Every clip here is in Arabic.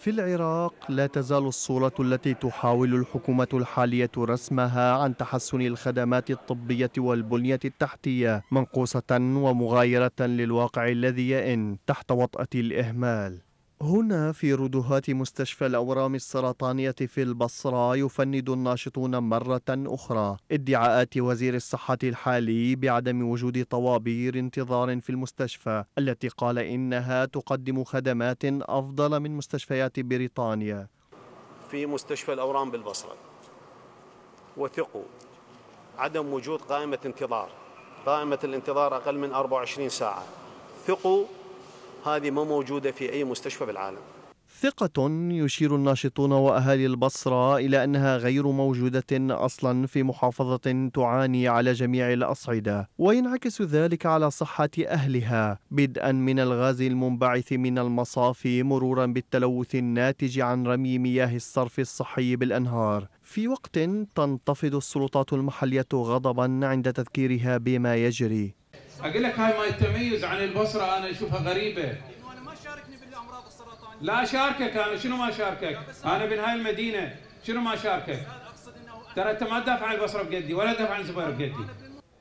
في العراق لا تزال الصورة التي تحاول الحكومة الحالية رسمها عن تحسن الخدمات الطبية والبنية التحتية منقوصة ومغايرة للواقع الذي يئن تحت وطأة الإهمال هنا في ردهات مستشفى الأورام السرطانية في البصرة يفند الناشطون مرة أخرى ادعاءات وزير الصحة الحالي بعدم وجود طوابير انتظار في المستشفى التي قال إنها تقدم خدمات أفضل من مستشفيات بريطانيا في مستشفى الأورام بالبصرة وثقوا عدم وجود قائمة انتظار قائمة الانتظار أقل من 24 ساعة ثقوا هذه ما موجودة في أي مستشفى بالعالم ثقة يشير الناشطون وأهالي البصرة إلى أنها غير موجودة أصلا في محافظة تعاني على جميع الأصعدة وينعكس ذلك على صحة أهلها بدءا من الغاز المنبعث من المصافي مرورا بالتلوث الناتج عن رمي مياه الصرف الصحي بالأنهار في وقت تنتفض السلطات المحلية غضبا عند تذكيرها بما يجري اقول لك هاي ما التميز عن البصره انا اشوفها غريبه لانه انا ما شاركني بالامراض السرطانيه لا شاركك انا شنو ما شاركك؟ انا من هاي المدينه شنو ما شاركك؟ ترى انت ما تدافع عن البصره بقدي ولا تدافع عن الزبير بقدي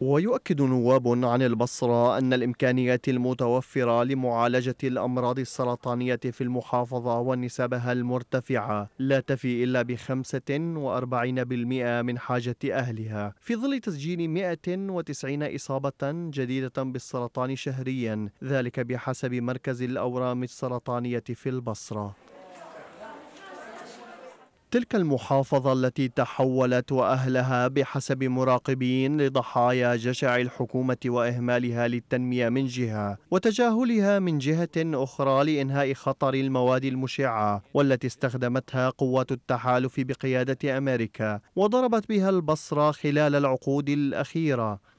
ويؤكد نواب عن البصرة أن الإمكانيات المتوفرة لمعالجة الأمراض السرطانية في المحافظة ونسبها المرتفعة لا تفي إلا بخمسة وأربعين بالمئة من حاجة أهلها في ظل تسجيل وتسعين إصابة جديدة بالسرطان شهريا ذلك بحسب مركز الأورام السرطانية في البصرة تلك المحافظة التي تحولت وأهلها بحسب مراقبين لضحايا جشع الحكومة وإهمالها للتنمية من جهة وتجاهلها من جهة أخرى لإنهاء خطر المواد المشعة والتي استخدمتها قوات التحالف بقيادة أمريكا وضربت بها البصرة خلال العقود الأخيرة